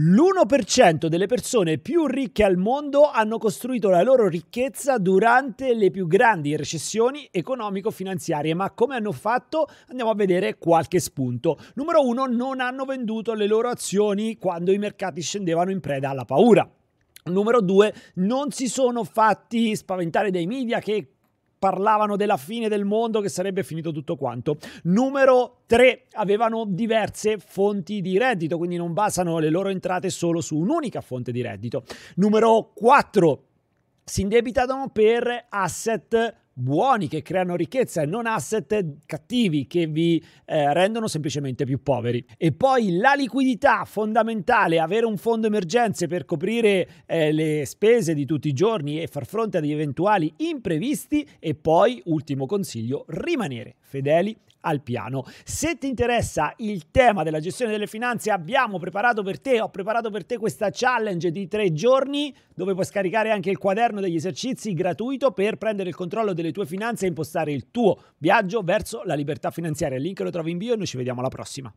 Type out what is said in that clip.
L'1% delle persone più ricche al mondo hanno costruito la loro ricchezza durante le più grandi recessioni economico-finanziarie, ma come hanno fatto? Andiamo a vedere qualche spunto. Numero 1. Non hanno venduto le loro azioni quando i mercati scendevano in preda alla paura. Numero 2. Non si sono fatti spaventare dai media che parlavano della fine del mondo, che sarebbe finito tutto quanto. Numero 3. Avevano diverse fonti di reddito, quindi non basano le loro entrate solo su un'unica fonte di reddito. Numero 4. Si indebitano per asset buoni che creano ricchezza e non asset cattivi che vi eh, rendono semplicemente più poveri. E poi la liquidità fondamentale, avere un fondo emergenze per coprire eh, le spese di tutti i giorni e far fronte ad eventuali imprevisti e poi, ultimo consiglio, rimanere fedeli al piano. Se ti interessa il tema della gestione delle finanze, abbiamo preparato per te, ho preparato per te questa challenge di tre giorni dove puoi scaricare anche il quaderno degli esercizi gratuito per prendere il controllo del delle tue finanze e impostare il tuo viaggio verso la libertà finanziaria. Il link lo trovi in bio e noi ci vediamo alla prossima.